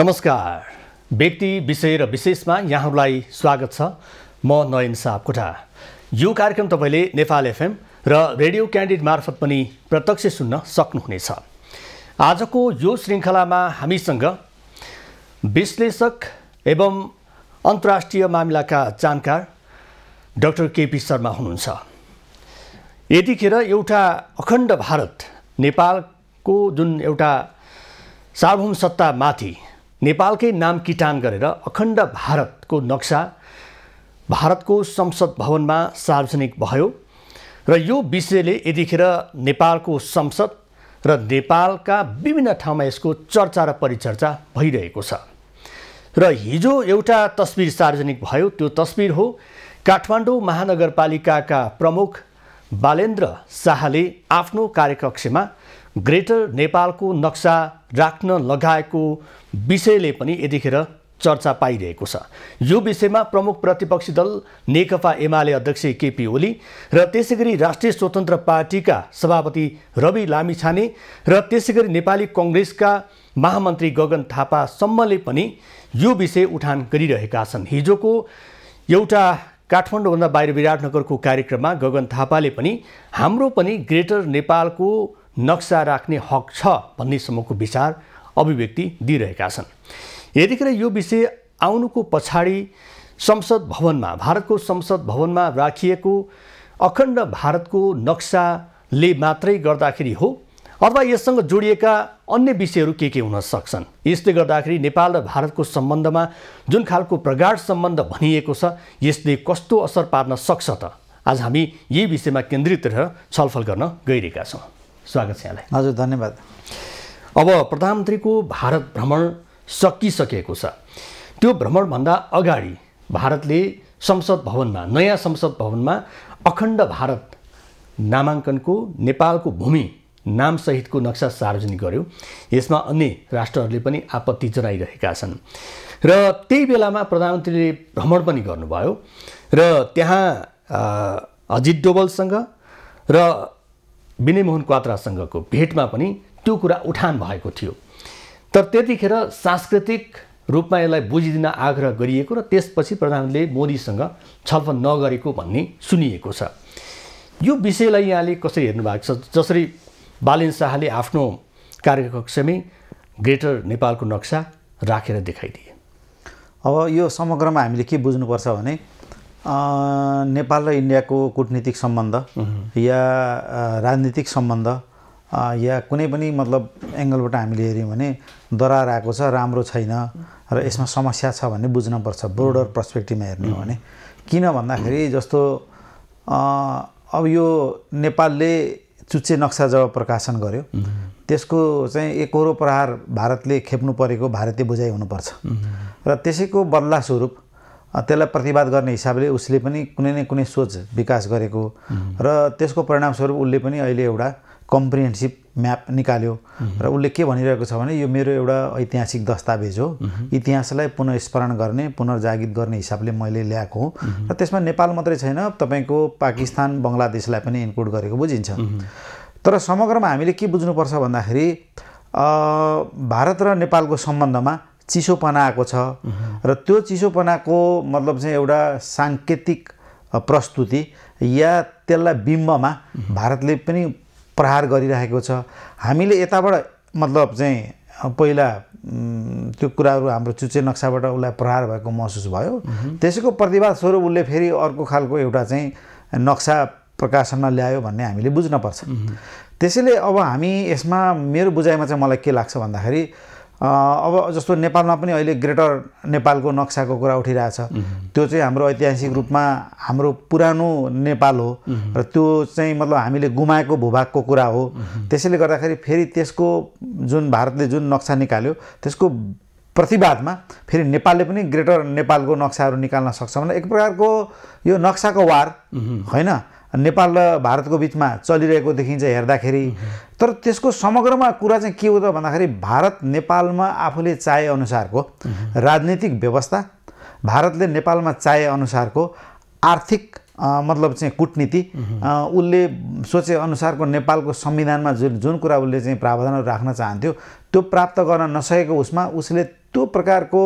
नमस्कार व्यक्ति विषय र विशेषमा यहाँहरूलाई स्वागत छ म नयन सापकोटा यो कार्यक्रम तपाईँले नेपाल एफएम र रेडियो क्यान्डिडेट मार्फत पनि प्रत्यक्ष सुन्न सक्नुहुनेछ आजको यो श्रृङ्खलामा हामीसँग विश्लेषक एवं अन्तर्राष्ट्रिय मामिलाका जानकार डाक्टर केपी शर्मा हुनुहुन्छ यतिखेर एउटा अखण्ड भारत नेपालको जुन एउटा सार्वभौम सत्तामाथि नेपालकै नाम किटान गरेर अखण्ड भारतको नक्सा भारतको संसद भवनमा सार्वजनिक भयो र यो विषयले यतिखेर नेपालको संसद र नेपालका विभिन्न ठाउँमा यसको चर्चा र परिचर्चा भइरहेको छ र हिजो एउटा तस्बिर सार्वजनिक भयो त्यो तस्बिर हो काठमाडौँ महानगरपालिकाका प्रमुख बालेन्द्र शाहले आफ्नो कार्यकक्षमा ग्रेटर नेपालको नक्सा राख्न लगाएको विषयले पनि यतिखेर चर्चा पाइरहेको छ यो विषयमा प्रमुख प्रतिपक्षी दल नेकपा एमाले अध्यक्ष केपी ओली र त्यसै गरी राष्ट्रिय स्वतन्त्र पार्टीका सभापति रवि लामिछाने र त्यसै गरी नेपाली कङ्ग्रेसका महामन्त्री गगन थापासम्मले पनि यो विषय उठान गरिरहेका छन् हिजोको एउटा काठमाडौँभन्दा बाहिर विराटनगरको कार्यक्रममा गगन थापाले पनि हाम्रो पनि ग्रेटर नेपालको नक्सा राख्ने हक छ भन्नेसम्मको विचार अभिव्यक्ति दिइरहेका छन् यतिखेर यो विषय आउनुको पछाडि संसद भवनमा भारतको संसद भवनमा राखिएको अखण्ड भारतको नक्साले मात्रै गर्दाखेरि हो अथवा यससँग जोडिएका अन्य विषयहरू के के हुन सक्छन् यसले गर्दाखेरि नेपाल र भारतको सम्बन्धमा जुन खालको प्रगाढ सम्बन्ध भनिएको छ यसले कस्तो असर पार्न सक्छ त आज हामी यही विषयमा केन्द्रित रहेर छलफल गर्न गइरहेका छौँ स्वागत छ यहाँलाई हजुर धन्यवाद अब प्रधानमन्त्रीको भारत भ्रमण सकिसकेको छ त्यो भ्रमणभन्दा अगाडि भारतले संसद भवनमा नयाँ संसद भवनमा अखण्ड भारत नामाङ्कनको नेपालको भूमि नामसहितको नक्सा सार्वजनिक गर्यो यसमा अन्य राष्ट्रहरूले पनि आपत्ति जनाइरहेका छन् र त्यही बेलामा प्रधानमन्त्रीले भ्रमण पनि गर्नुभयो र त्यहाँ अजित डोबलसँग र विनयमोहन क्वात्रासँगको भेटमा पनि त्यो कुरा उठान भएको थियो तर त्यतिखेर सांस्कृतिक रूपमा यसलाई बुझिदिन आग्रह गरिएको र त्यसपछि प्रधानले मोदीसँग छलफल नगरेको भन्ने सुनिएको छ यो विषयलाई यहाँले कसरी हेर्नु भएको छ जसरी बालेन शाहले आफ्नो कार्यकक्षमै ग्रेटर नेपालको नक्सा राखेर देखाइदिए अब यो समग्रमा हामीले के बुझ्नुपर्छ भने नेपाल र इन्डियाको कुटनीतिक सम्बन्ध या राजनीतिक सम्बन्ध या कुनै पनि मतलब एङ्गलबाट हामीले हेऱ्यौँ भने दरार आएको छ राम्रो छैन र यसमा समस्या छ भन्ने बुझ्नुपर्छ ब्रोडर पर्सपेक्टिभमा हेर्ने हो भने किन भन्दाखेरि जस्तो अब यो नेपालले चुच्चे नक्सा जब प्रकाशन गर्यो त्यसको चाहिँ एकहोरो प्रहार भारतले खेप्नु परेको भारतीय बुझाइ हुनुपर्छ र त्यसैको बदला स्वरूप त्यसलाई प्रतिवाद गर्ने हिसाबले उसले पनि कुनै न कुनै सोच विकास गरेको र त्यसको परिणामस्वरूप उसले पनि अहिले एउटा कम्प्रिहेन्सिभ म्याप निकाल्यो र उसले के भनिरहेको छ भने यो मेरो एउटा ऐतिहासिक दस्तावेज हो इतिहासलाई पुनस्मरण गर्ने पुनर्जागृत गर्ने हिसाबले मैले ल्याएको हो र त्यसमा नेपाल मात्रै छैन तपाईँको पाकिस्तान बङ्गलादेशलाई पनि इन्क्लुड गरेको बुझिन्छ तर समग्रमा हामीले के बुझ्नुपर्छ भन्दाखेरि भारत र नेपालको सम्बन्धमा चिसोपना आएको छ र त्यो चिसोपनाको मतलब चाहिँ एउटा साङ्केतिक प्रस्तुति या त्यसलाई बिम्बमा भारतले पनि प्रहार गरिराखेको छ हामीले यताबाट मतलब चाहिँ पहिला त्यो कुराहरू हाम्रो चुच्चे नक्साबाट उसलाई प्रहार भएको महसुस भयो त्यसैको प्रतिवाद स्वरूप उसले फेरि अर्को खालको एउटा चाहिँ नक्सा प्रकाशनमा ल्यायो भन्ने हामीले बुझ्न पर्छ त्यसैले अब हामी यसमा मेरो बुझाइमा चाहिँ मलाई के लाग्छ भन्दाखेरि अब जस्तो नेपालमा पनि अहिले ग्रेटर नेपालको नक्साको कुरा उठिरहेछ त्यो चाहिँ हाम्रो ऐतिहासिक रूपमा हाम्रो पुरानो नेपाल हो र त्यो चाहिँ मतलब हामीले गुमाएको भूभागको कुरा हो त्यसैले गर्दाखेरि फेरि त्यसको जुन भारतले जुन नक्सा निकाल्यो त्यसको प्रतिवादमा फेरि नेपालले पनि ग्रेटर नेपालको नक्साहरू निकाल्न सक्छ भने एक प्रकारको यो नक्साको वार होइन नेपाल र भारतको बिचमा चलिरहेको देखिन्छ हेर्दाखेरि तर त्यसको समग्रमा कुरा चाहिँ के हो त भन्दाखेरि भारत नेपालमा आफूले चाहे अनुसारको राजनीतिक व्यवस्था भारतले नेपालमा चाहे अनुसारको आर्थिक मतलब चाहिँ कुटनीति उसले अनुसारको नेपालको संविधानमा जुन जुन कुरा उसले चाहिँ प्रावधानहरू राख्न चाहन्थ्यो त्यो प्राप्त गर्न नसकेको उसमा उसले त्यो प्रकारको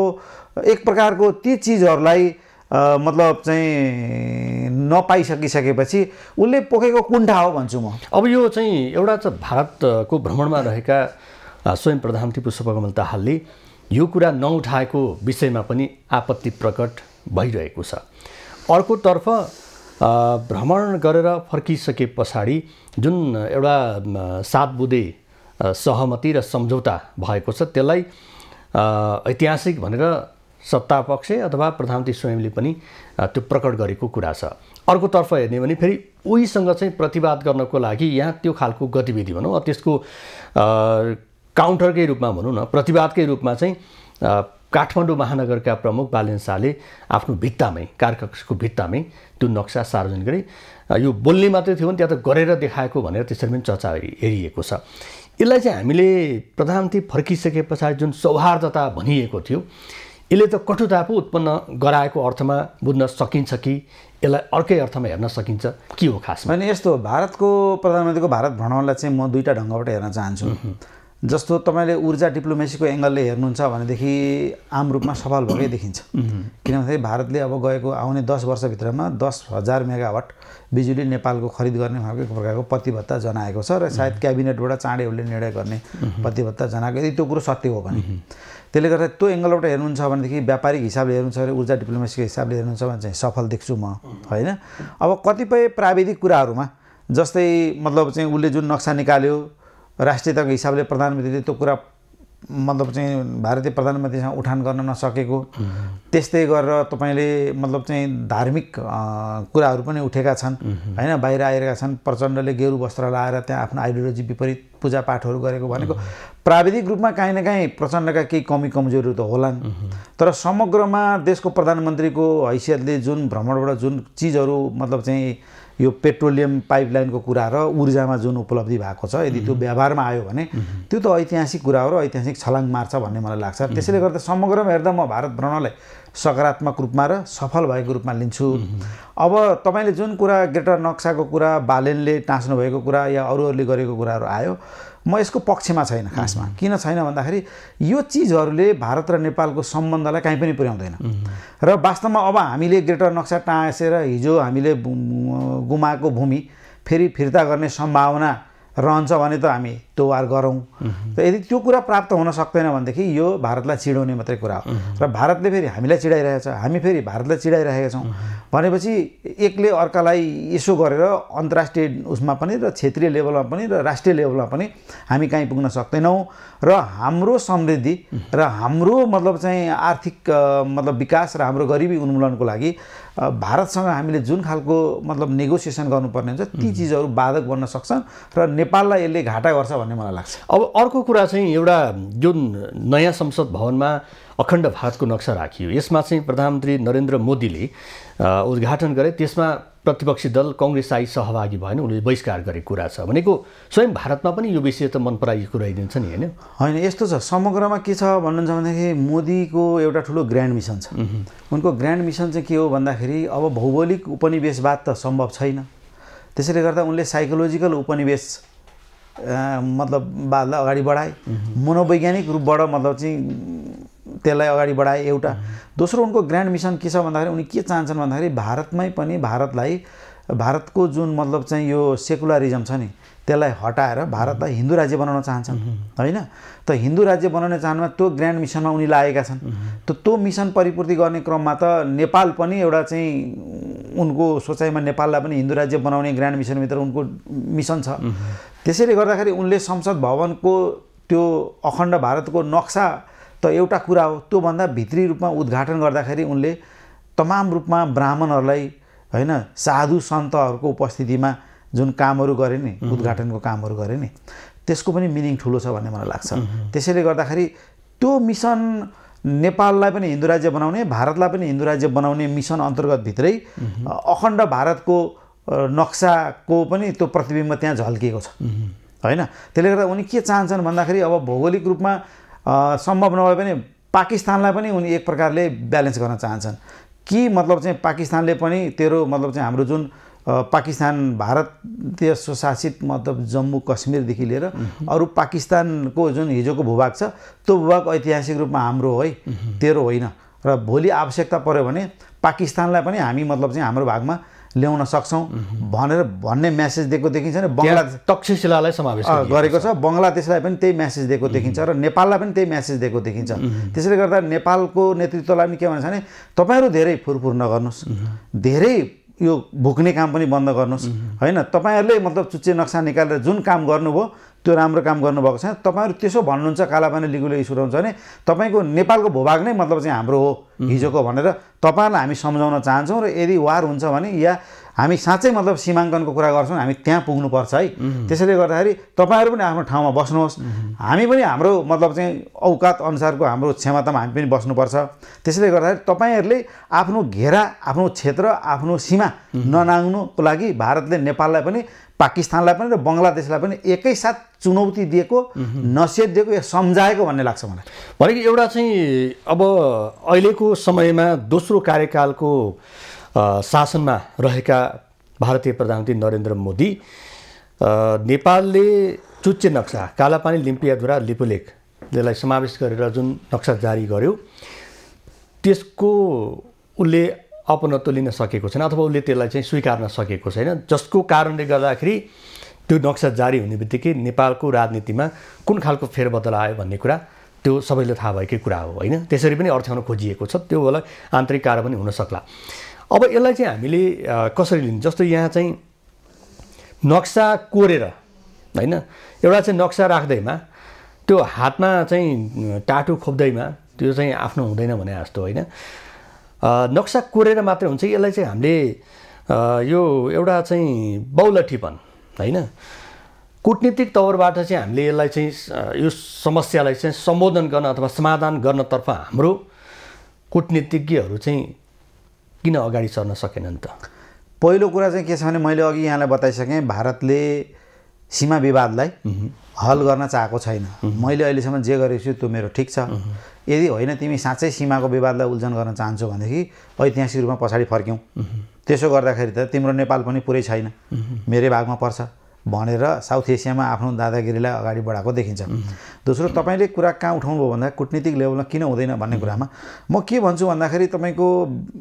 एक प्रकारको ती चिजहरूलाई मतलब चाहिँ नपाइसकिसकेपछि उसले पोखेको कुण्ठा हो भन्छु म अब यो चाहिँ एउटा चाहिँ भारतको भ्रमणमा रहेका स्वयं प्रधान टिपु पुष्पकमल दाहालले यो कुरा नउठाएको विषयमा पनि आपत्ति प्रकट भइरहेको छ अर्कोतर्फ भ्रमण गरेर फर्किसके पछाडि जुन एउटा सात बुधे सहमति र सम्झौता भएको छ त्यसलाई ऐतिहासिक भनेर सत्तापक्ष अथवा प्रधानमन्त्री स्वयंले पनि त्यो प्रकट गरेको कुरा छ अर्कोतर्फ हेर्ने भने फेरि उहीसँग चाहिँ प्रतिवाद गर्नको लागि यहाँ त्यो खालको गतिविधि भनौँ त्यसको काउन्टरकै रूपमा भनौँ न प्रतिवादकै रूपमा चाहिँ काठमाडौँ महानगरका प्रमुख बालेन शाहले आफ्नो भित्तामै कारकक्षको भित्तामै त्यो नक्सा सार्वजनिक गरे यो बोल्ने मात्रै थियो भने त्यहाँ त गरेर देखाएको भनेर त्यसरी पनि चर्चा हेरिएको छ यसलाई चाहिँ हामीले प्रधानमन्त्री फर्किसके पछाडि जुन सौहार्दता भनिएको थियो यसले त कटुता पो उत्पन्न गराएको अर्थमा बुझ्न सकिन्छ कि यसलाई अर्कै अर्थमा हेर्न सकिन्छ के हो खास होइन यस्तो भारतको प्रधानमन्त्रीको भारत भ्रमणलाई चाहिँ म दुईवटा ढङ्गबाट हेर्न चाहन्छु जस्तो तपाईँले ऊर्जा डिप्लोमेसीको एङ्गलले हेर्नुहुन्छ भनेदेखि आम रूपमा सफल भएकै देखिन्छ किनभने भन्दाखेरि भारतले अब गएको आउने दस वर्षभित्रमा दस हजार मेगावाट बिजुली नेपालको खरिद गर्ने भनेको एक प्रकारको प्रतिबद्धता जनाएको छ र सायद क्याबिनेटबाट चाँडै उसले निर्णय गर्ने प्रतिबद्धता जनाएको यदि त्यो कुरो सत्य हो भने त्यसले गर्दा त्यो एङ्गलबाट हेर्नुहुन्छ भनेदेखि व्यापारिक हिसाबले हेर्नुहुन्छ भने ऊर्जा डिप्लोमेसीको हिसाबले हेर्नुहुन्छ भने चाहिँ सफल देख्छु म होइन अब कतिपय प्राविधिक कुराहरूमा जस्तै मतलब चाहिँ उसले जुन नक्सा निकाल्यो राष्ट्रियताको हिसाबले प्रधानमन्त्रीले त्यो कुरा मतलब चाहिँ भारतीय प्रधानमन्त्रीसँग उठान गर्न नसकेको त्यस्तै गरेर तपाईँले मतलब चाहिँ धार्मिक कुराहरू पनि उठेका छन् होइन बाहिर आइरहेका छन् प्रचण्डले गेरु वस्त्र लाएर त्यहाँ आफ्नो आइडियोलोजी विपरीत पूजापाठहरू गरेको भनेको प्राविधिक रूपमा काहीँ न काहीँ प्रचण्डका केही कमी कमजोरीहरू त होलान् तर समग्रमा देशको प्रधानमन्त्रीको हैसियतले जुन भ्रमणबाट जुन चिजहरू मतलब चाहिँ यो पेट्रोलियम पाइपलाइनको कुरा र ऊर्जामा जुन उपलब्धि भएको छ यदि त्यो व्यवहारमा आयो भने त्यो त ऐतिहासिक कुरा हो र ऐतिहासिक छलाङ मार्छ भन्ने मलाई लाग्छ त्यसैले गर्दा समग्रमा हेर्दा म भारत भ्रमणलाई सकारात्मक रूपमा र सफल भएको रूपमा लिन्छु अब तपाईँले जुन कुरा ग्रेटर नक्साको कुरा बालेनले टाँस्नु भएको कुरा या अरूहरूले गरेको कुराहरू आयो म यसको पक्षमा छैन खासमा किन छैन भन्दाखेरि यो चिजहरूले भारत र नेपालको सम्बन्धलाई कहीँ पनि पुर्याउँदैन र वास्तवमा अब हामीले ग्रेटर नक्सा टाँसेर हिजो हामीले गुमाएको भूमि फेरि फिर्ता गर्ने सम्भावना रहन्छ भने त हामी दोवार गरौँ र यदि त्यो कुरा प्राप्त हुन सक्दैन भनेदेखि यो भारतलाई चिडाउने मात्रै कुरा हो र भारतले फेरि हामीलाई चिडाइरहेछ हामी फेरि भारतलाई चिडाइरहेका छौँ भनेपछि एकले अर्कालाई यसो गरेर अन्तर्राष्ट्रिय उसमा पनि र क्षेत्रीय लेभलमा पनि र राष्ट्रिय लेभलमा पनि हामी कहीँ पुग्न सक्दैनौँ र हाम्रो समृद्धि र हाम्रो मतलब चाहिँ आर्थिक मतलब विकास र हाम्रो गरिबी उन्मूलनको लागि भारतसँग हामीले जुन खालको मतलब नेगोसिएसन गर्नुपर्ने हुन्छ ती चिजहरू बाधक बन्न सक्छन् र नेपाललाई यसले घाटा गर्छ भन्ने मलाई लाग्छ अब अर्को कुरा चाहिँ एउटा जुन नयाँ संसद भवनमा अखण्ड भारतको नक्सा राखियो यसमा चाहिँ प्रधानमन्त्री नरेन्द्र मोदीले उद्घाटन गरे त्यसमा प्रतिपक्षी दल कङ्ग्रेस आई सहभागी भएन उसले बहिष्कार गरेको कुरा छ भनेको स्वयं भारतमा पनि यो विषय त मन पराइ कुराइदिन्छ नि होइन होइन यस्तो छ समग्रमा के छ भन्नुहुन्छ भनेदेखि मोदीको एउटा ठुलो ग्रान्ड मिसन छ उनको ग्रान्ड मिसन चाहिँ के हो भन्दाखेरि अब भौगोलिक उपनिवेशवाद त सम्भव छैन त्यसैले गर्दा उनले साइकोलोजिकल उपनिवेश मतलब बाललाई अगाडि बढाए मनोवैज्ञानिक रूपबाट मतलब चाहिँ त्यसलाई अगाडि बढाए एउटा दोस्रो उनको ग्रान्ड मिसन के छ भन्दाखेरि उनी के चाहन्छन् भन्दाखेरि भारतमै पनि भारतलाई भारतको जुन मतलब चाहिँ यो सेकुलरिजम छ नि त्यसलाई हटाएर भारतलाई हिन्दू राज्य बनाउन चाहन्छन् होइन त हिन्दू राज्य बनाउने चाहनुमा त्यो ग्रान्ड मिसनमा उनी लागेका छन् त त्यो मिसन परिपूर्ति गर्ने क्रममा त नेपाल पनि एउटा चाहिँ उनको सोचाइमा नेपाललाई पनि हिन्दू राज्य बनाउने ग्रान्ड मिसनभित्र उनको मिसन छ त्यसैले गर्दाखेरि उनले संसद भवनको त्यो अखण्ड भारतको नक्सा त एउटा कुरा हो त्योभन्दा भित्री रूपमा उद्घाटन गर्दाखेरि उनले तमाम रूपमा ब्राह्मणहरूलाई होइन साधु सन्तहरूको उपस्थितिमा जुन कामहरू गरे नि उद्घाटनको कामहरू गरे नि त्यसको पनि मिनिङ ठुलो छ भन्ने मलाई लाग्छ त्यसैले गर्दाखेरि त्यो मिसन नेपाललाई पनि हिन्दू राज्य बनाउने भारतलाई पनि हिन्दू राज्य बनाउने मिसन अन्तर्गतभित्रै अखण्ड भारतको नक्साको पनि त्यो प्रतिबिम्ब त्यहाँ झल्किएको छ होइन त्यसले गर्दा उनी के चाहन्छन् भन्दाखेरि अब भौगोलिक रूपमा सम्भव नभए पनि पाकिस्तानलाई पनि उनी एक प्रकारले ब्यालेन्स गर्न चाहन्छन् कि मतलब चाहिँ पाकिस्तानले पनि तेरो मतलब चाहिँ हाम्रो जुन पाकिस्तान भारतीय स्वशासित मतलब जम्मू कश्मीरदेखि लिएर अरू पाकिस्तानको जुन हिजोको भूभाग छ त्यो भूभाग ऐतिहासिक रूपमा हाम्रो है तेरो होइन र भोलि आवश्यकता पऱ्यो भने पाकिस्तानलाई पनि हामी मतलब चाहिँ हाम्रो भागमा ल्याउन सक्छौँ भनेर भन्ने म्यासेज दिएको देखिन्छ नि बङ्गला तक्षशिलालाई समावेश गरेको छ बङ्गलादेशलाई पनि त्यही म्यासेज दिएको देखिन्छ र नेपाललाई पनि त्यही म्यासेज दिएको देखिन्छ त्यसैले गर्दा नेपालको नेतृत्वलाई पनि के भन्छ भने तपाईँहरू धेरै फुरफुर नगर्नुहोस् धेरै यो भुक्ने काम पनि बन्द गर्नुहोस् होइन तपाईँहरूले मतलब चुच्चे नक्सा निकालेर जुन काम गर्नुभयो त्यो राम्रो काम गर्नुभएको छैन तपाईँहरू त्यसो भन्नुहुन्छ कालापानी लिगुले रहन्छ भने तपाईँको नेपालको भूभाग नै मतलब चाहिँ हाम्रो हो हिजोको भनेर तपाईँहरूलाई हामी सम्झाउन चाहन्छौँ र यदि वार हुन्छ भने या हामी साँच्चै मतलब सीमाङ्कनको कुरा गर्छौँ हामी त्यहाँ पुग्नुपर्छ है त्यसैले गर्दाखेरि तपाईँहरू पनि आफ्नो ठाउँमा बस्नुहोस् हामी पनि हाम्रो मतलब चाहिँ औकात अनुसारको हाम्रो क्षमतामा हामी पनि बस्नुपर्छ त्यसैले गर्दाखेरि तपाईँहरूले आफ्नो घेरा आफ्नो क्षेत्र आफ्नो सीमा ननाग्नुको लागि भारतले नेपाललाई पनि पाकिस्तानलाई पनि र बङ्गलादेशलाई पनि एकैसाथ चुनौती दिएको नसिहत दिएको या सम्झाएको भन्ने लाग्छ मलाई भनेको एउटा चाहिँ अब अहिलेको समयमा दोस्रो कार्यकालको शासनमा रहेका भारतीय प्रधानमन्त्री नरेन्द्र मोदी नेपालले चुच्चे नक्सा कालापानी लिम्पियाधुरा लिपुलेक त्यसलाई समावेश गरेर जुन नक्सा जारी गर्यो त्यसको उसले अपनत्व लिन सकेको छैन अथवा उसले त्यसलाई चाहिँ स्वीकार्न सकेको छैन जसको कारणले गर्दाखेरि त्यो नक्सा जारी हुने बित्तिकै नेपालको राजनीतिमा कुन खालको फेरबदल आयो भन्ने कुरा त्यो सबैले थाहा भएकै कुरा हो होइन त्यसरी पनि अर्थ्याउन खोजिएको छ त्यो होला आन्तरिक कारण पनि हुनसक्ला अब यसलाई चाहिँ हामीले कसरी लिने जस्तो यहाँ चाहिँ नक्सा कोरेर होइन एउटा चाहिँ नक्सा राख्दैमा त्यो हातमा चाहिँ टाटो खोप्दैमा त्यो चाहिँ आफ्नो हुँदैन भने जस्तो होइन नक्सा कोरेर मात्रै हुन्छ यसलाई चाहिँ हामीले यो एउटा चाहिँ बौलठीपन होइन कुटनीतिक तौरबाट चाहिँ हामीले यसलाई चाहिँ यो समस्यालाई चाहिँ सम्बोधन गर्न अथवा समाधान गर्नतर्फ हाम्रो कुटनीतिज्ञहरू चाहिँ किन अगाडि सर्न सकेनन् त पहिलो कुरा चाहिँ के छ भने मैले अघि यहाँलाई बताइसकेँ भारतले सीमा विवादलाई हल गर्न चाहेको छैन मैले अहिलेसम्म जे गरेको छु त्यो मेरो ठिक छ यदि होइन तिमी साँच्चै सीमाको विवादलाई उल्झन गर्न चाहन्छौ भनेदेखि ऐतिहासिक रूपमा पछाडि फर्क्यौँ त्यसो गर्दाखेरि त तिम्रो नेपाल पनि पुरै छैन मेरै भागमा पर्छ भनेर साउथ एसियामा आफ्नो दादागिरीलाई अगाडि बढाएको देखिन्छ दोस्रो तपाईँले कुरा कहाँ उठाउनुभयो भन्दा कुटनीतिक लेभलमा किन हुँदैन भन्ने कुरामा म के भन्छु भन्दाखेरि तपाईँको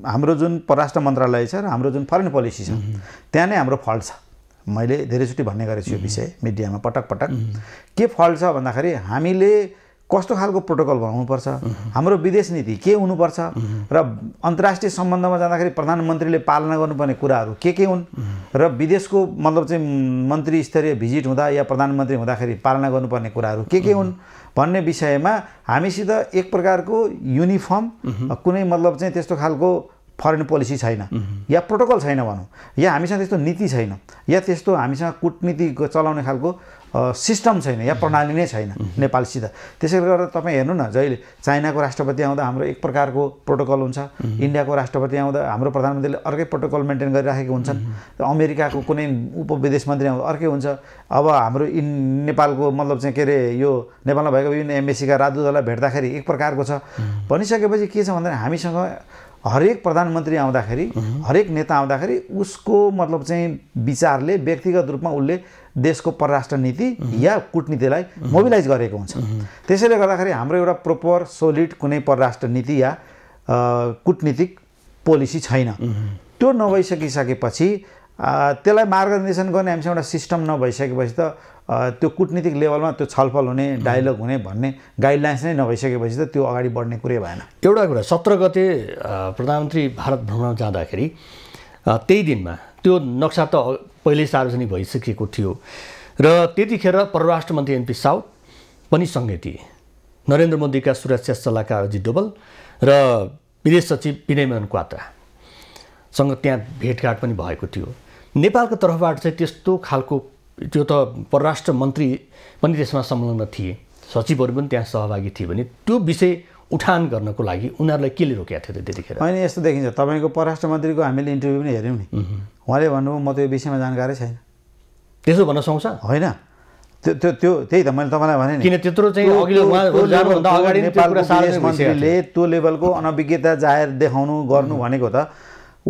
हाम्रो जुन परराष्ट्र मन्त्रालय छ र हाम्रो जुन फरेन पोलिसी छ त्यहाँ नै हाम्रो फल्ट छ मैले धेरैचोटि भन्ने गरेको छु यो विषय मिडियामा पटक पटक के फल्ट छ भन्दाखेरि हामीले कस्तो खालको प्रोटोकल बनाउनुपर्छ हाम्रो विदेश नीति के हुनुपर्छ र अन्तर्राष्ट्रिय सम्बन्धमा जाँदाखेरि प्रधानमन्त्रीले पालना गर्नुपर्ने कुराहरू के के हुन् र विदेशको मतलब चाहिँ मन्त्री स्तरीय भिजिट हुँदा या प्रधानमन्त्री हुँदाखेरि पालना गर्नुपर्ने कुराहरू के के हुन् भन्ने विषयमा हामीसित एक प्रकारको युनिफर्म कुनै मतलब चाहिँ त्यस्तो खालको फरेन पोलिसी छैन या प्रोटोकल छैन भनौँ या हामीसँग त्यस्तो नीति छैन या त्यस्तो हामीसँग कुटनीति चलाउने खालको सिस्टम छैन या प्रणाली नै छैन नेपालसित त्यसैले गर्दा तपाईँ हेर्नु न जहिले चाइनाको राष्ट्रपति आउँदा हाम्रो एक प्रकारको प्रोटोकल हुन्छ इन्डियाको राष्ट्रपति आउँदा हाम्रो प्रधानमन्त्रीले अर्कै प्रोटोकल मेन्टेन गरिराखेको हुन्छन् अमेरिकाको कुनै उप मन्त्री आउँदा अर्कै हुन्छ अब हाम्रो इन नेपालको मतलब चाहिँ के अरे यो नेपालमा भएको विभिन्न एम्बेसीका राजदूतहरूलाई भेट्दाखेरि एक प्रकारको छ भनिसकेपछि के छ भन्दाखेरि हामीसँग हरेक प्रधानमन्त्री आउँदाखेरि हरेक नेता आउँदाखेरि उसको मतलब चाहिँ विचारले व्यक्तिगत रूपमा उसले देशको परराष्ट्र नीति या कुटनीतिलाई मोबिलाइज गरेको हुन्छ त्यसैले गर्दाखेरि हाम्रो एउटा प्रोपर सोलिड कुनै परराष्ट्र नीति या कुटनीतिक पोलिसी छैन त्यो नभइसकिसकेपछि त्यसलाई मार्गदर्शन गर्ने हामीसँग एउटा सिस्टम नभइसकेपछि त त्यो कुटनीतिक लेभलमा त्यो छलफल हुने डायलग हुने भन्ने गाइडलाइन्स नै नभइसकेपछि त त्यो अगाडि बढ्ने कुरै भएन एउटा कुरा सत्र गते प्रधानमन्त्री भारत भ्रमण जाँदाखेरि त्यही दिनमा त्यो नक्सा त पहिल्यै सार्वजनिक भइसकेको थियो र त्यतिखेर परराष्ट्र मन्त्री एनपी साउ पनि सँगै थिए नरेन्द्र मोदीका सुरक्षा सल्लाहकार अजित डोबल र विदेश सचिव विनयमोहन क्वात्रासँग त्यहाँ भेटघाट पनि भएको थियो नेपालको तर्फबाट चाहिँ त्यस्तो खालको त्यो त परराष्ट्र मन्त्री पनि त्यसमा संलग्न थिए सचिवहरू पनि त्यहाँ सहभागी थिए भने त्यो विषय उठान गर्नको लागि उनीहरूलाई केले रोकेको थियो त्यतिखेर होइन यस्तो देखिन्छ तपाईँको परराष्ट्र मन्त्रीको हामीले इन्टरभ्यू पनि हेऱ्यौँ नि उहाँले भन्नुभयो म त यो विषयमा जानकारी छैन त्यसो भन्न सक्छ होइन त्यो त्यो त्यो त्यही त मैले तपाईँलाई भने किन त्यत्रो चाहिँ अगाडि मन्त्रीले त्यो लेभलको अनभिज्ञता जाहेर देखाउनु गर्नु भनेको त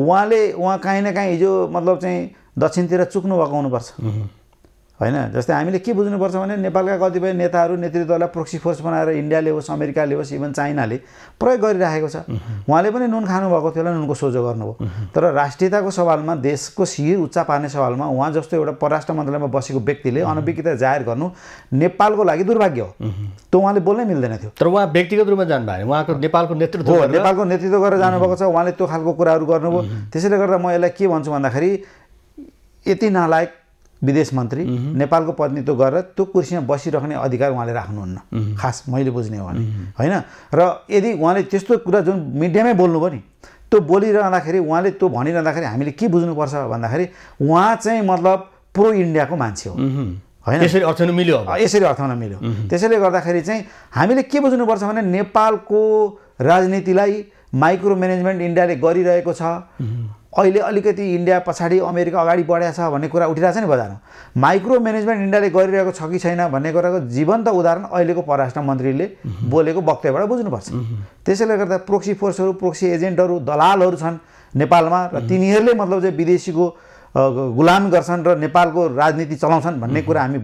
उहाँले उहाँ काहीँ न काहीँ हिजो मतलब चाहिँ दक्षिणतिर चुक्नु भएको हुनुपर्छ होइन जस्तै हामीले के बुझ्नुपर्छ भने नेपालका कतिपय नेताहरू नेतृत्वलाई प्रोक्सी फोर्स बनाएर इन्डियाले होस् अमेरिकाले होस् इभन चाइनाले प्रयोग गरिराखेको छ उहाँले पनि नुन खानुभएको थियो होला नुनको सोझो गर्नुभयो तर राष्ट्रियताको सवालमा देशको शिर उच्च पार्ने सवालमा उहाँ जस्तो एउटा परराष्ट्र मन्त्रालयमा बसेको व्यक्तिले अनभिज्ञता जाहेर गर्नु नेपालको लागि दुर्भाग्य हो त्यो उहाँले बोल्नै मिल्दैन थियो तर उहाँ व्यक्तिगत रूपमा जानुभयो उहाँको नेपालको नेतृत्व नेपालको नेतृत्व गरेर जानुभएको छ उहाँले त्यो खालको कुराहरू गर्नुभयो त्यसैले गर्दा म यसलाई के भन्छु भन्दाखेरि यति नालायक विदेश मन्त्री नेपालको प्रतिनिधित्व गरेर त्यो कुर्सीमा बसिराख्ने अधिकार उहाँले राख्नुहुन्न खास मैले बुझ्ने हो भने होइन र यदि उहाँले त्यस्तो कुरा जुन मिडियामै बोल्नुभयो नि त्यो बोलिरहँदाखेरि उहाँले त्यो भनिरहँदाखेरि हामीले के बुझ्नुपर्छ भन्दाखेरि उहाँ चाहिँ मतलब प्रो इन्डियाको मान्छे हो होइन यसरी अर्थ मिल्यो यसरी अर्थ मिल्यो त्यसैले गर्दाखेरि चाहिँ हामीले के बुझ्नुपर्छ भने नेपालको राजनीतिलाई माइक्रो म्यानेजमेन्ट इन्डियाले गरिरहेको छ अहिले अलिकति इन्डिया पछाडि अमेरिका अगाडि बढेको छ भन्ने कुरा उठिरहेको छ नि बजारमा माइक्रो म्यानेजमेन्ट इन्डियाले गरिरहेको छ कि छैन भन्ने कुराको जीवन्त उदाहरण अहिलेको परराष्ट्र मन्त्रीले बोलेको वक्तव्यबाट बुझ्नुपर्छ त्यसैले गर्दा प्रोक्सी फोर्सहरू प्रोक्सी एजेन्टहरू दलालहरू छन् नेपालमा र तिनीहरूले मतलब चाहिँ विदेशीको गुलाम गर्छन् र नेपालको राजनीति चलाउँछन् भन्ने कुरा हामी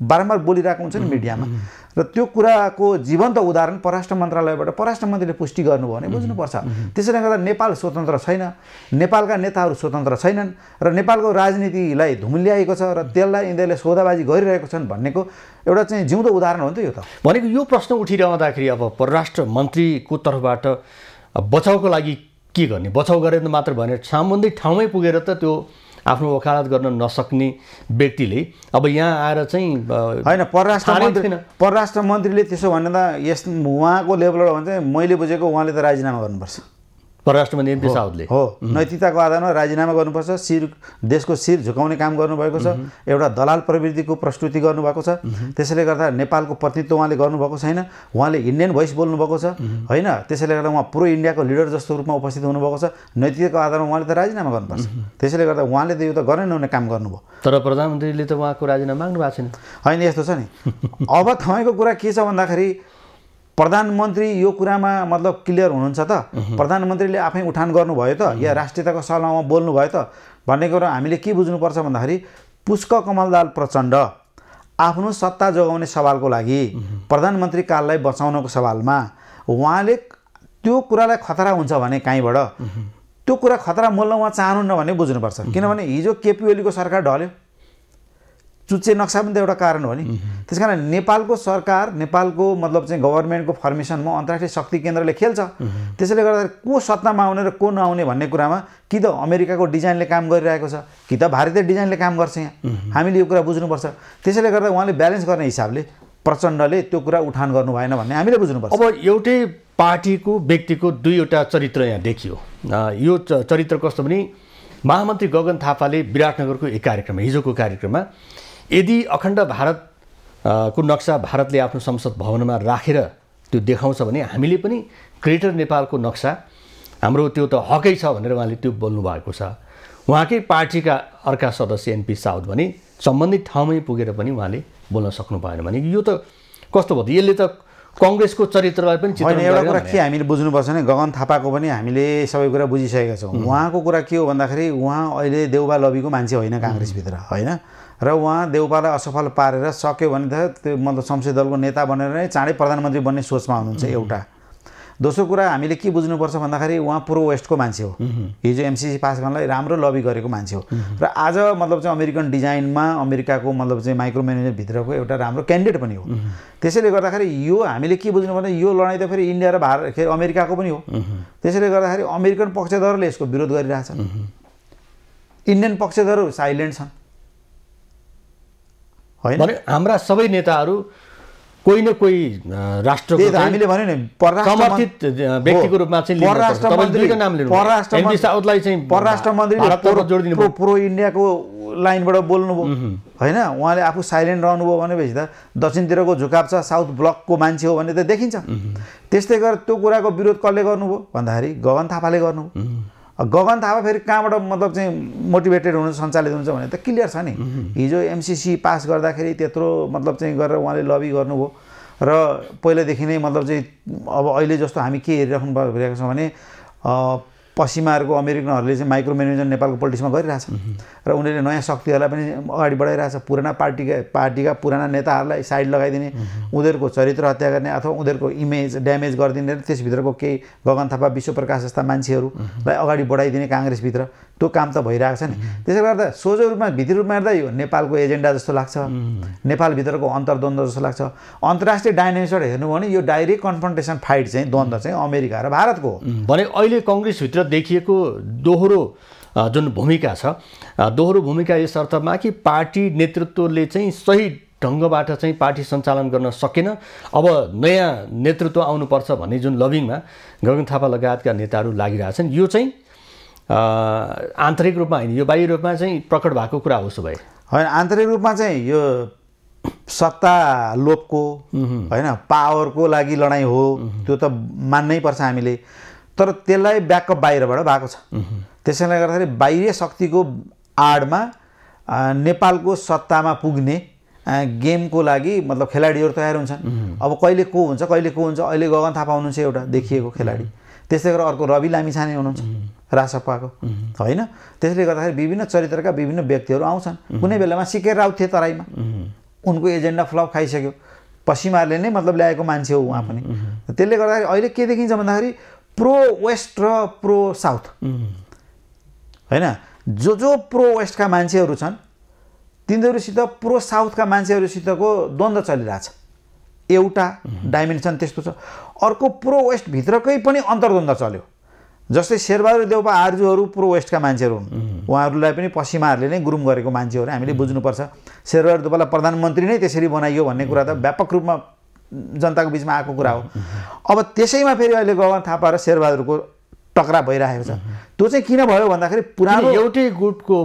बारम्बार बोलिरहेको हुन्छ नि मिडियामा र त्यो कुराको जीवन्त उदाहरण पराष्ट्र मन्त्रालयबाट पराष्ट्र मन्त्रीले पुष्टि गर्नुभयो भने बुझ्नुपर्छ त्यसैले गर्दा नेपाल स्वतन्त्र छैन नेपालका नेताहरू स्वतन्त्र छैनन् र नेपालको राजनीतिलाई धुम्ल्याएको छ र त्यसलाई यिनीहरूले सौदाबाजी गरिरहेको छन् भन्नेको एउटा चाहिँ जिउँदो उदाहरण हो नि त यो त भनेको यो प्रश्न उठिरहँदाखेरि अब परराष्ट्र मन्त्रीको तर्फबाट बचाउको लागि के गर्ने बचाउ गरेर मात्र भने सामुन्दै ठाउँमै पुगेर त त्यो आफ्नो वकालत गर्न नसक्ने व्यक्तिले अब यहाँ आएर चाहिँ होइन परराष्ट्र मन्त्री परराष्ट्र मन्त्रीले त्यसो भन्दा यस उहाँको लेभलबाट भन्छ मैले बुझेको उहाँले त राजीनामा गर्नुपर्छ परराष्ट्र मन्त्री एमपी साउदले हो नैतिकताको आधारमा राजीनामा गर्नुपर्छ शिर देशको शिर झुकाउने काम गर्नुभएको छ एउटा दलाल प्रवृत्तिको प्रस्तुति गर्नुभएको छ त्यसैले गर्दा नेपालको प्रतिनिधित्व उहाँले गर्नुभएको छैन उहाँले इन्डियन भोइस बोल्नुभएको छ होइन त्यसैले गर्दा उहाँ पुरो इन्डियाको लिडर जस्तो रूपमा उपस्थित हुनुभएको छ नैतिकताको आधारमा उहाँले त राजीनामा गर्नुपर्छ त्यसैले गर्दा उहाँले त यो त गरेन नहुने काम गर्नुभयो तर प्रधानमन्त्रीले त उहाँको राजीनामा माग्नु भएको छैन होइन यस्तो छ नि अब तपाईँको कुरा के छ भन्दाखेरि प्रधानमन्त्री यो कुरामा मतलब क्लियर हुनुहुन्छ त प्रधानमन्त्रीले आफै उठान गर्नुभयो त या राष्ट्रियताको सल्लाहमा बोल्नुभयो त भन्ने कुरो हामीले के बुझ्नुपर्छ भन्दाखेरि पुष्क कमल दाल प्रचण्ड आफ्नो सत्ता जोगाउने सवालको लागि प्रधानमन्त्री काललाई बचाउनको सवालमा उहाँले त्यो कुरालाई खतरा हुन्छ भने कहीँबाट त्यो कुरा खतरा मोल्न उहाँ चाहनुहुन्न भने बुझ्नुपर्छ किनभने हिजो केपी ओलीको सरकार ढल्यो चुच्चे नक्सा पनि त एउटा कारण हो नि त्यस कारण नेपालको सरकार नेपालको मतलब चाहिँ गभर्मेन्टको फर्मेसनमा अन्तर्राष्ट्रिय शक्ति केन्द्रले खेल्छ त्यसैले गर्दा को सत्तामा आउने र को नआउने भन्ने कुरामा कि त अमेरिकाको डिजाइनले काम गरिरहेको छ कि त भारतीय डिजाइनले काम गर्छ यहाँ हामीले यो कुरा बुझ्नुपर्छ त्यसैले गर्दा उहाँले ब्यालेन्स गर्ने हिसाबले प्रचण्डले त्यो कुरा उठान गर्नु भएन भन्ने हामीले बुझ्नुपर्छ अब एउटै पार्टीको व्यक्तिको दुईवटा चरित्र यहाँ देखियो यो चरित्र कस्तो भने महामन्त्री गगन थापाले विराटनगरको एक कार्यक्रममा हिजोको कार्यक्रममा यदि अखण्ड भारत को नक्सा भारतले आफ्नो संसद भवनमा राखेर त्यो देखाउँछ भने हामीले पनि ग्रेटर नेपालको नक्सा हाम्रो त्यो त हकै छ भनेर उहाँले त्यो बोल्नु भएको छ उहाँकै पार्टीका अर्का सदस्य एनपी साउद भने सम्बन्धित ठाउँमै पुगेर पनि उहाँले बोल्न सक्नु भएन भने यो त कस्तो भयो यसले त कङ्ग्रेसको चरित्रलाई पनि एउटा कुरा के हामीले बुझ्नुपर्छ भने गगन थापाको पनि हामीले सबै कुरा बुझिसकेका छौँ उहाँको कुरा के हो भन्दाखेरि उहाँ अहिले देउबा लबीको मान्छे होइन काङ्ग्रेसभित्र होइन र उहाँ देउपालाई असफल पारेर सक्यो भने त त्यो मतलब संसदीय दलको नेता बनेर नै चाँडै प्रधानमन्त्री बन्ने सोचमा हुनुहुन्छ एउटा दोस्रो कुरा हामीले के बुझ्नुपर्छ भन्दाखेरि उहाँ पूर्व वेस्टको मान्छे हो हिजो एमसिसी पास गर्नलाई राम्रो लबी गरेको मान्छे हो र आज मतलब चाहिँ अमेरिकन डिजाइनमा अमेरिकाको मतलब चाहिँ माइक्रो म्यानेजरभित्रको एउटा राम्रो क्यान्डिडेट पनि हो त्यसैले गर्दाखेरि यो हामीले के बुझ्नु भने यो लडाइँ त फेरि इन्डिया र भारत के अमेरिकाको पनि हो त्यसैले गर्दाखेरि अमेरिकन पक्षधरले यसको विरोध गरिरहेछन् इन्डियन पक्षधरहरू साइलेन्ट छन् होइन भने हाम्रा सबै नेताहरू कोही न कोही राष्ट्र हामीले भने नि समर्थित व्यक्तिको रूपमा चाहिँ परराष्ट्र मन्त्रीको नाम परराष्ट्र चाहिँ परराष्ट्र मन्त्रीले प्रो इन्डियाको लाइनबाट बोल्नुभयो होइन उहाँले आफू साइलेन्ट रहनुभयो भनेपछि त दक्षिणतिरको झुकाप छ साउथ ब्लकको मान्छे हो भने त देखिन्छ त्यस्तै गरेर त्यो कुराको विरोध कसले गर्नुभयो भन्दाखेरि गगन थापाले गर्नुभयो गगन थापा फेरि कहाँबाट मतलब चाहिँ मोटिभेटेड हुनु सञ्चालित हुन्छ भने त क्लियर छ नि हिजो एमसिसी पास गर्दाखेरि त्यत्रो मतलब चाहिँ गरेर उहाँले लबी गर्नुभयो र पहिलादेखि नै मतलब चाहिँ अब अहिले जस्तो हामी के हेरिराख्नु भइरहेको छ भने पश्चिमाहरूको अमेरिकनहरूले चाहिँ माइक्रो म्यानेजमेन्ट नेपालको पोलिटिक्समा गरिरहेछ र उनीहरूले नयाँ शक्तिहरूलाई पनि अगाडि बढाइरहेछ पुराना पार्टीका पार्टीका पुराना नेताहरूलाई साइड लगाइदिने उनीहरूको चरित्र हत्या गर्ने अथवा उनीहरूको इमेज ड्यामेज गरिदिने र त्यसभित्रको केही गगन थापा विश्वप्रकाश जस्ता मान्छेहरूलाई अगाडि बढाइदिने काङ्ग्रेसभित्र त्यो काम त भइरहेको छ नि त्यसले गर्दा सोझो रूपमा भित्री रूपमा हेर्दा यो नेपालको एजेन्डा जस्तो लाग्छ नेपालभित्रको अन्तर्द्वन्द्व जस्तो लाग्छ अन्तर्राष्ट्रिय डाइनामिक्सबाट हेर्नु भने यो डाइरेक्ट कन्फ्रन्टेसन फाइट चाहिँ द्वन्द्व चाहिँ अमेरिका र भारतको हो भने अहिले कङ्ग्रेसभित्र देखिएको दोहोरो जुन भूमिका छ दोहोरो भूमिका यस अर्थमा कि पार्टी नेतृत्वले चाहिँ सही ढङ्गबाट चाहिँ पार्टी सञ्चालन गर्न सकेन अब नयाँ नेतृत्व आउनुपर्छ भन्ने जुन लभिङमा गगन थापा लगायतका नेताहरू लागिरहेछन् यो चाहिँ आन्तरिक रूपमा होइन यो बाह्य रूपमा चाहिँ प्रकट भएको कुरा होस् सबै होइन आन्तरिक रूपमा चाहिँ यो सत्ता लोपको होइन पावरको लागि लडाइँ हो त्यो त मान्नै पर्छ हामीले तर त्यसलाई ब्याकअप बाहिरबाट भएको छ त्यसैले गर्दाखेरि बाहिरी शक्तिको आडमा नेपालको सत्तामा पुग्ने गेमको लागि मतलब खेलाडीहरू तयार हुन्छन् अब कहिले को हुन्छ कहिले को हुन्छ अहिले गगन थापा हुनुहुन्छ एउटा देखिएको खेलाडी त्यस्तै गरेर अर्को रवि लामिछाने हुनुहुन्छ रासपाको होइन त्यसले गर्दाखेरि विभिन्न चरित्रका विभिन्न व्यक्तिहरू आउँछन् कुनै बेलामा सिकेर राउत थिए तराईमा उनको एजेन्डा फ्लप खाइसक्यो पश्चिमाहरूले नै मतलब ल्याएको मान्छे हो उहाँ पनि त्यसले गर्दाखेरि अहिले के देखिन्छ भन्दाखेरि प्रो वेस्ट र प्रो साउथ होइन जो जो प्रो वेस्टका मान्छेहरू छन् तिनीहरूसित प्रो साउथका मान्छेहरूसितको द्वन्द्व चलिरहेछ एउटा डाइमेन्सन त्यस्तो छ अर्को प्रो वेस्टभित्रकै पनि अन्तर्द्वन्द चल्यो जस्तै शेरबहादुर देउपा आर्जुहरू प्रो वेस्टका मान्छेहरू हुन् उहाँहरूलाई पनि पश्चिमाहरूले नै गुरुम गरेको मान्छेहरू हामीले बुझ्नुपर्छ शेरबहादुर देउपालाई प्रधानमन्त्री नै त्यसरी बनाइयो भन्ने कुरा त व्यापक रूपमा जनताको बिचमा आएको कुरा हो अब त्यसैमा फेरि अहिले गगन थापा र शेरबहादुरको टक्रा भइरहेको छ त्यो चाहिँ किन भयो भन्दाखेरि पुरानो एउटै गुटको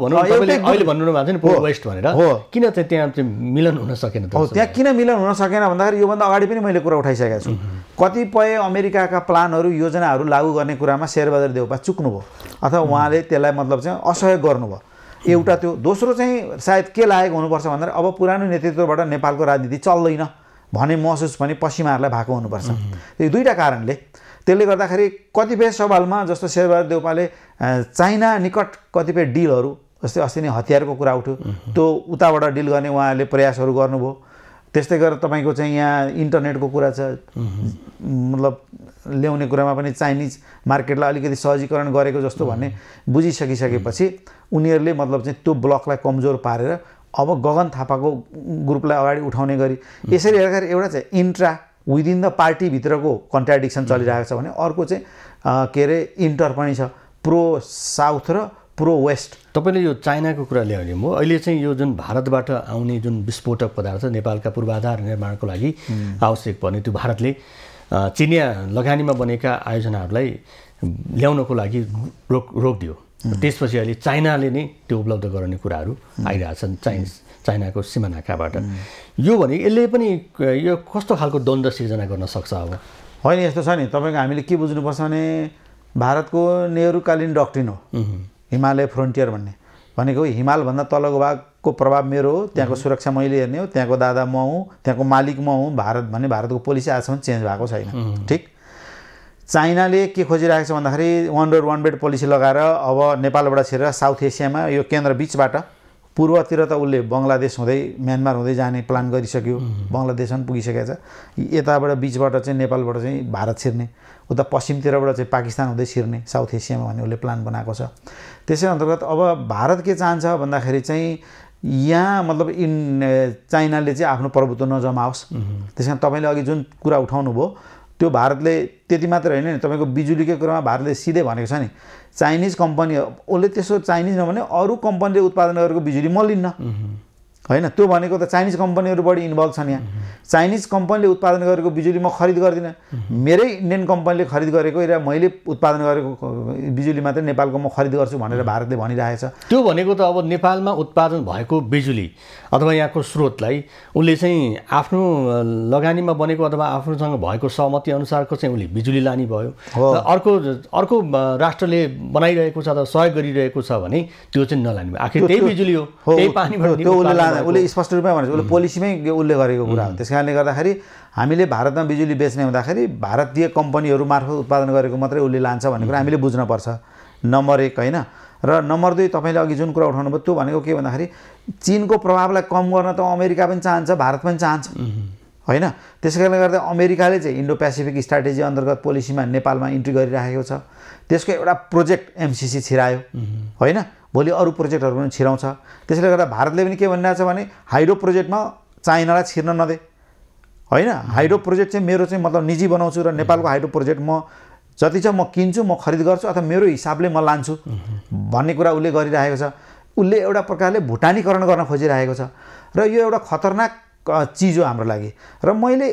किन चाहिँ त्यहाँ चाहिँ मिलन हुन सकेन हो त्यहाँ किन मिलन हुन सकेन भन्दाखेरि योभन्दा अगाडि पनि मैले कुरा उठाइसकेको छु कतिपय अमेरिकाका प्लानहरू योजनाहरू लागू गर्ने कुरामा शेरबहादुर देउपा चुक्नुभयो अथवा उहाँले त्यसलाई मतलब चाहिँ असहयोग गर्नुभयो एउटा त्यो दोस्रो चाहिँ सायद के लागेको हुनुपर्छ भन्दाखेरि अब पुरानो नेतृत्वबाट नेपालको राजनीति चल्दैन भने महसुस पनि पश्चिमाहरूलाई भएको हुनुपर्छ यो दुईवटा कारणले त्यसले गर्दाखेरि कतिपय सवालमा जस्तो शेरबहादुर देउपाले चाइना निकट कतिपय डिलहरू जस्तै अस्ति नै हतियारको कुरा उठ्यो त्यो उताबाट डिल गर्ने उहाँहरूले प्रयासहरू गर्नुभयो त्यस्तै गरेर तपाईँको चाहिँ यहाँ इन्टरनेटको कुरा छ मतलब ल्याउने कुरामा पनि चाइनिज मार्केटलाई अलिकति सहजीकरण गरेको जस्तो भन्ने बुझिसकिसकेपछि उनीहरूले मतलब चाहिँ त्यो ब्लकलाई कमजोर पारेर अब गगन थापाको ग्रुपलाई अगाडि उठाउने गरी यसरी हेर्दाखेरि एउटा चाहिँ इन्ट्रा विदिन द पार्टीभित्रको कन्ट्राडिक्सन चलिरहेको छ भने अर्को चाहिँ के अरे इन्टर पनि छ प्रो साउथ र प्रो वेस्ट तपाईँले यो चाइनाको कुरा ल्याउने म अहिले चाहिँ यो जुन भारतबाट आउने जुन विस्फोटक पदार्थ नेपालका पूर्वाधार निर्माणको लागि आवश्यक पर्ने त्यो भारतले चिनिया लगानीमा बनेका आयोजनाहरूलाई ल्याउनको लागि रोक रोकिदियो त्यसपछि अहिले चाइनाले नै त्यो उपलब्ध गराउने कुराहरू आइरहेछन् चाइनिज चाइनाको सिमानाकाबाट यो भने यसले पनि यो कस्तो खालको द्वन्द्व सिर्जना गर्न सक्छ अब होइन यस्तो छ नि तपाईँको हामीले के बुझ्नुपर्छ भने भारतको नेहरूकालीन डक्ट्रिन हो हिमालय फ्रन्टियर भन्ने भनेको हिमालभन्दा तलको भागको प्रभाव मेरो हो त्यहाँको सुरक्षा मैले हेर्ने हो त्यहाँको दादा म हुँ त्यहाँको मालिक म हुँ भारत भने भारतको पोलिसी आजसम्म चेन्ज भएको छैन ठिक चाइनाले के खोजिरहेको छ भन्दाखेरि one road one belt policy लगाएर अब नेपालबाट छिरेर साउथ एसियामा यो केन्द्र बिचबाट पूर्वतिर त उसले बङ्गलादेश हुँदै म्यानमार हुँदै जाने प्लान गरिसक्यो बङ्गलादेश पनि पुगिसकेको छ यताबाट बिचबाट चाहिँ नेपालबाट चाहिँ भारत छिर्ने उता पश्चिमतिरबाट चाहिँ पाकिस्तान हुँदै छिर्ने साउथ एसियामा भन्ने उसले प्लान बनाएको छ त्यसै अन्तर्गत अब भारत के चाहन्छ भन्दाखेरि चाहिँ यहाँ मतलब इन चाइनाले चाहिँ आफ्नो प्रभुत्व नजमाओस् त्यस कारण तपाईँले अघि जुन कुरा उठाउनु भयो त्यो भारतले त्यति मात्र होइन नि तपाईँको बिजुलीकै कुरामा भारतले सिधै भनेको छ नि चाइनिज कम्पनी उसले त्यसो चाइनिज नभने अरू कम्पनीले उत्पादन गरेको बिजुली म लिन्न होइन त्यो भनेको त चाइनिज कम्पनीहरू बढी इन्भल्भ छन् यहाँ चाइनिज कम्पनीले उत्पादन गरेको बिजुली म खरिद गर्दिनँ मेरै इन्डियन कम्पनीले खरिद गरेको र मैले उत्पादन गरेको बिजुली मात्रै नेपालको म खरिद गर्छु भनेर भारतले भनिरहेछ त्यो भनेको त अब नेपालमा उत्पादन भएको बिजुली अथवा यहाँको स्रोतलाई उसले चाहिँ आफ्नो लगानीमा बनेको अथवा आफ्नोसँग भएको सहमति अनुसारको चाहिँ उसले बिजुली लाने भयो अर्को अर्को राष्ट्रले बनाइरहेको छ अथवा सहयोग गरिरहेको छ भने त्यो चाहिँ नलाने आखिर त्यही बिजुली हो त्यही पानी त्यो उसले ला उसले स्पष्ट रूपमा भनेको उसले पोलिसीमै उसले गरेको कुरा हो त्यस कारणले गर्दाखेरि हामीले भारतमा बिजुली बेच्ने हुँदाखेरि भारतीय कम्पनीहरू मार्फत उत्पादन गरेको मात्रै उसले लान्छ भन्ने कुरा हामीले बुझ्नपर्छ नम्बर एक होइन र नम्बर दुई तपाईँले अघि जुन कुरा उठाउनु भयो त्यो भनेको के भन्दाखेरि चिनको प्रभावलाई कम गर्न त अमेरिका पनि चाहन्छ भारत पनि चाहन्छ होइन त्यसै कारणले गर्दा अमेरिकाले चाहिँ इन्डो पेसिफिक स्ट्राटेजी अन्तर्गत पोलिसीमा नेपालमा इन्ट्री गरिराखेको छ त्यसको एउटा प्रोजेक्ट एमसिसी छिरायो होइन भोलि अरू प्रोजेक्टहरू पनि छिराउँछ त्यसैले गर्दा भारतले पनि के भनिरहेको छ भने हाइड्रो प्रोजेक्टमा चाइनालाई छिर्न नदे होइन हाइड्रो प्रोजेक्ट चाहिँ मेरो चाहिँ मतलब निजी बनाउँछु र नेपालको हाइड्रो प्रोजेक्ट म जति छ म किन्छु म खरिद गर्छु अथवा मेरो हिसाबले म लान्छु भन्ने कुरा उसले गरिरहेको छ उसले एउटा प्रकारले भुटानीकरण गर्न खोजिरहेको छ र यो एउटा खतरनाक चिज हो हाम्रो लागि र मैले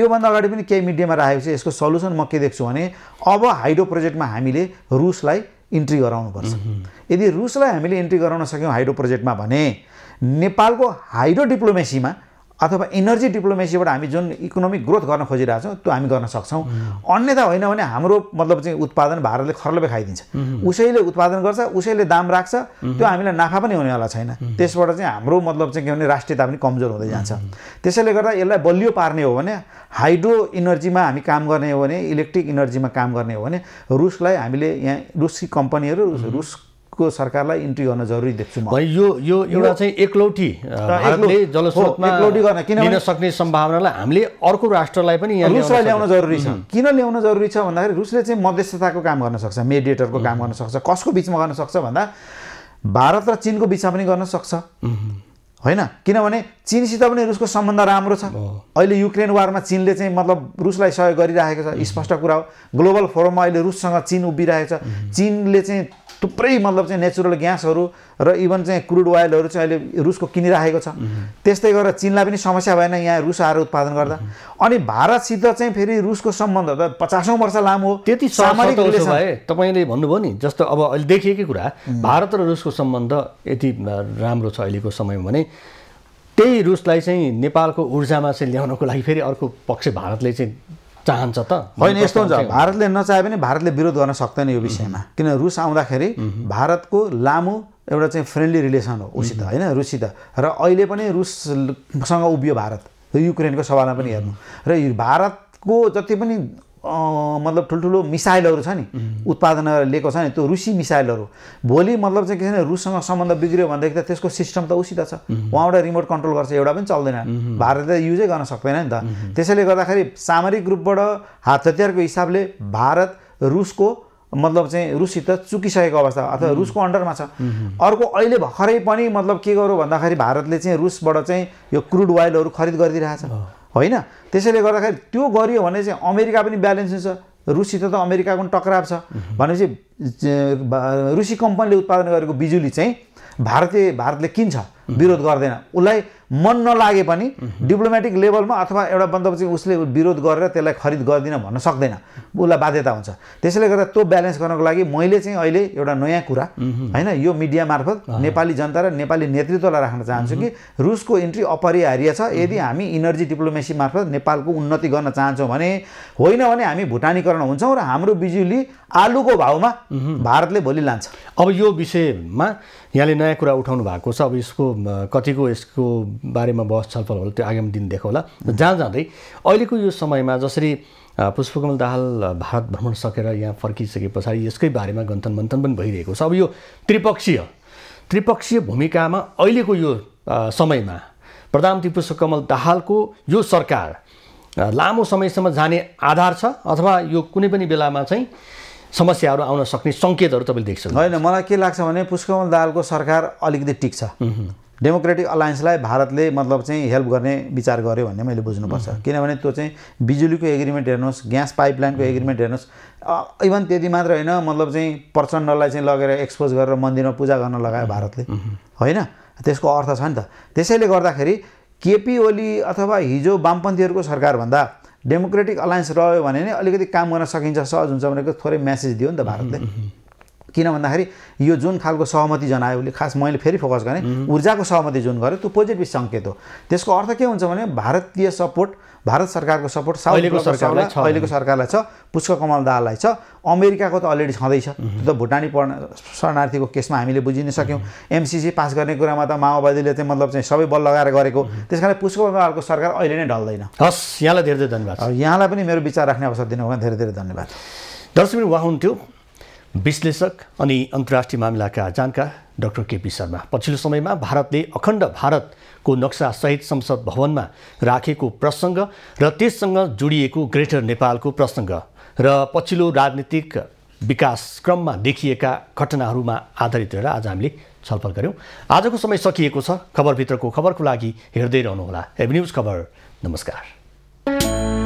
योभन्दा अगाडि पनि केही मिडियामा राखेको छु यसको सल्युसन म के देख्छु भने अब हाइड्रो प्रोजेक्टमा हामीले रुसलाई इन्ट्री गराउनुपर्छ यदि रुसलाई हामीले इन्ट्री गराउन सक्यौँ हाइड्रो प्रोजेक्टमा भने नेपालको हाइड्रो डिप्लोमेसीमा अथवा इनर्जी डिप्लोमेसीबाट हामी जुन इकोनोमिक ग्रोथ गर्न खोजिरहेछौँ त्यो हामी गर्न सक्छौँ अन्यथा होइन भने हाम्रो मतलब चाहिँ उत्पादन भारतले खर्लबे खाइदिन्छ उसैले उत्पादन गर्छ उसैले दाम राख्छ त्यो हामीलाई नाफा पनि हुनेवाला छैन त्यसबाट चाहिँ हाम्रो मतलब चाहिँ के भने राष्ट्रियता पनि कमजोर हुँदै जान्छ त्यसैले गर्दा यसलाई बलियो पार्ने हो भने हाइड्रो इनर्जीमा हामी काम गर्ने हो भने इलेक्ट्रिक इनर्जीमा काम गर्ने हो भने रुसलाई हामीले यहाँ रुसी कम्पनीहरू रुस को सरकारलाई इन्ट्री गर्न जरुरी देख्छु म यो यो एउटा चाहिँ एकलौटी एकलौटी गर्न किन सक्ने सम्भावनालाई हामीले अर्को राष्ट्रलाई पनि रुसलाई ल्याउन जरुरी छ किन ल्याउन जरुरी छ भन्दाखेरि रुसले चाहिँ मध्यस्थताको काम गर्न सक्छ मेडिएटरको काम गर्न सक्छ कसको बिचमा गर्न सक्छ भन्दा भारत र चिनको बिचमा पनि गर्न सक्छ होइन किनभने चिनसित पनि रुसको सम्बन्ध राम्रो छ अहिले युक्रेन वारमा चिनले चाहिँ मतलब रुसलाई सहयोग गरिरहेको छ स्पष्ट कुरा हो ग्लोबल फोरममा अहिले रुससँग चिन उभिरहेको छ चिनले चाहिँ थुप्रै मतलब चाहिँ नेचुरल ग्यासहरू र इभन चाहिँ क्रुड ओइलहरू चाहिँ अहिले रुसको किनिराखेको छ त्यस्तै गरेर चिनलाई पनि समस्या भएन यहाँ रुस आएर उत्पादन गर्दा अनि भारतसित चाहिँ फेरि रुसको सम्बन्ध त पचासौँ वर्ष लामो हो त्यति सामाजिक भए तपाईँले भन्नुभयो नि जस्तो अब अहिले देखिएकै कुरा भारत र रुसको सम्बन्ध यति राम्रो छ अहिलेको समयमा भने त्यही रुसलाई चाहिँ नेपालको ऊर्जामा चाहिँ ल्याउनको लागि फेरि अर्को पक्ष भारतले चाहिँ चाहन्छ त होइन यस्तो हुन्छ भारतले नचाहे पनि भारतले विरोध गर्न सक्दैन यो विषयमा किन रुस आउँदाखेरि भारतको लामो एउटा चाहिँ फ्रेन्डली रिलेसन हो उसित होइन रुससित र अहिले पनि रुससँग उभियो भारत युक्रेनको सवालमा पनि हेर्नु र भारतको जति पनि मतलब ठुल्ठुलो मिसाइलहरू छ नि उत्पादन गरेर लिएको छ नि त्यो रुसी मिसाइलहरू भोलि मतलब चाहिँ के छ भने रुससँग सम्बन्ध बिग्रियो भनेदेखि त त्यसको सिस्टम त उसित छ उहाँबाट रिमोट कन्ट्रोल गर्छ एउटा पनि चल्दैन भारतले त युजै गर्न सक्दैन नि त त्यसैले गर्दाखेरि सामरिक रूपबाट हात हतियारको हिसाबले भारत रुसको मतलब चाहिँ रुससित चुकिसकेको अवस्था अथवा रुसको अन्डरमा छ अर्को अहिले भर्खरै पनि मतलब के गर्यो भन्दाखेरि भारतले चाहिँ रुसबाट चाहिँ यो क्रुड वाइलहरू खरिद गरिदिइरहेछ होइन त्यसैले गर्दाखेरि त्यो गरियो भने चाहिँ अमेरिका पनि ब्यालेन्स हुन्छ रुसीसित त अमेरिकाको पनि टक्राव छ भनेपछि रुसी कम्पनीले उत्पादन गरेको बिजुली चाहिँ भारतीय भारतले किन्छ विरोध गर्दैन उसलाई मन नलागे पनि डिप्लोमेटिक लेभलमा अथवा एउटा बन्दोबस्त उसले विरोध गरेर त्यसलाई खरिद गर्दिन भन्न सक्दैन उसलाई बाध्यता हुन्छ त्यसैले गर्दा त्यो ब्यालेन्स गर्नको लागि मैले चाहिँ अहिले एउटा नयाँ कुरा होइन यो मिडिया मार्फत नेपाली जनता र नेपाली नेतृत्वलाई राख्न चाहन्छु कि रुसको इन्ट्री अपरिहार्य छ यदि हामी इनर्जी डिप्लोमेसी मार्फत नेपालको उन्नति गर्न चाहन्छौँ भने होइन भने हामी भुटानीकरण हुन्छौँ र हाम्रो बिजुली आलुको भाउमा भारतले भोलि लान्छ अब यो विषयमा यहाँले नयाँ कुरा उठाउनु भएको छ अब यसको कतिको यसको बारेमा बहस छलफल होला त्यो आगामी दिन देखाउला जहाँ जाँदै अहिलेको यो समयमा जसरी पुष्पकमल दाहाल भारत भ्रमण सकेर यहाँ फर्किसके पछाडि यसकै बारेमा गन्थन मन्थन पनि भइरहेको छ अब यो त्रिपक्षीय त्रिपक्षीय भूमिकामा अहिलेको यो समयमा प्रधानमन्त्री पुष्पकमल दाहालको यो सरकार लामो समयसम्म जाने आधार छ अथवा यो कुनै पनि बेलामा चाहिँ समस्याहरू आउन सक्ने सङ्केतहरू तपाईँले देख्छ होइन मलाई के लाग्छ भने पुष्पकमल दाहालको सरकार अलिकति टिक्छ डेमोक्रेटिक अलायन्सलाई भारतले मतलब चाहिँ हेल्प गर्ने विचार गर्यो भन्ने मैले बुझ्नुपर्छ किनभने त्यो चाहिँ बिजुलीको एग्रिमेन्ट हेर्नुहोस् ग्यास पाइपलाइनको एग्रिमेन्ट हेर्नुहोस् इभन त्यति मात्र होइन मतलब चाहिँ प्रचण्डलाई चाहिँ लगेर एक्सपोज गरेर मन्दिरमा पूजा गर्न लगायो भारतले होइन त्यसको अर्थ छ नि त त्यसैले गर्दाखेरि केपी ओली अथवा हिजो वामपन्थीहरूको सरकारभन्दा डेमोक्रेटिक अलायन्स रह्यो भने नै अलिकति काम गर्न सकिन्छ सहज हुन्छ भनेको थोरै म्यासेज दियो नि त भारतले किन भन्दाखेरि यो जुन खालको सहमति जनायो उसले खास मैले फेरि फोकस गरेँ ऊर्जाको सहमति जुन गर्यो त्यो पोजिटिभ सङ्केत हो त्यसको अर्थ के हुन्छ भने भारतीय सपोर्ट भारत सरकारको सपोर्ट साउथको सरकारलाई अहिलेको सरकारलाई छ पुष्प कमल दाललाई छ अमेरिकाको त अलरेडी छँदैछ त्यो त भुटानी पढ शरणार्थीको केसमा हामीले बुझिन सक्यौँ एमसिसी पास गर्ने कुरामा त माओवादीले चाहिँ मतलब चाहिँ सबै बल लगाएर गरेको त्यस कारण पुष्क कमलको सरकार अहिले नै ढल्दैन हस् यहाँलाई धेरै धेरै धन्यवाद यहाँलाई पनि मेरो विचार राख्ने अवसर दिनुभयो धेरै धेरै धन्यवाद दर्शक वा हुन्थ्यो विश्लेषक अनि अन्तर्राष्ट्रिय मामिलाका जानकार डाक्टर केपी शर्मा पछिल्लो समयमा भारतले अखण्ड भारतको नक्सासहित संसद भवनमा राखेको प्रसङ्ग र त्यससँग जोडिएको ग्रेटर नेपालको प्रसङ्ग र पछिल्लो राजनीतिक विकासक्रममा देखिएका घटनाहरूमा आधारित रहेर आज हामीले छलफल गऱ्यौँ आजको समय सकिएको छ खबरभित्रको खबरको लागि हेर्दै रहनुहोला न्युज खबर नमस्कार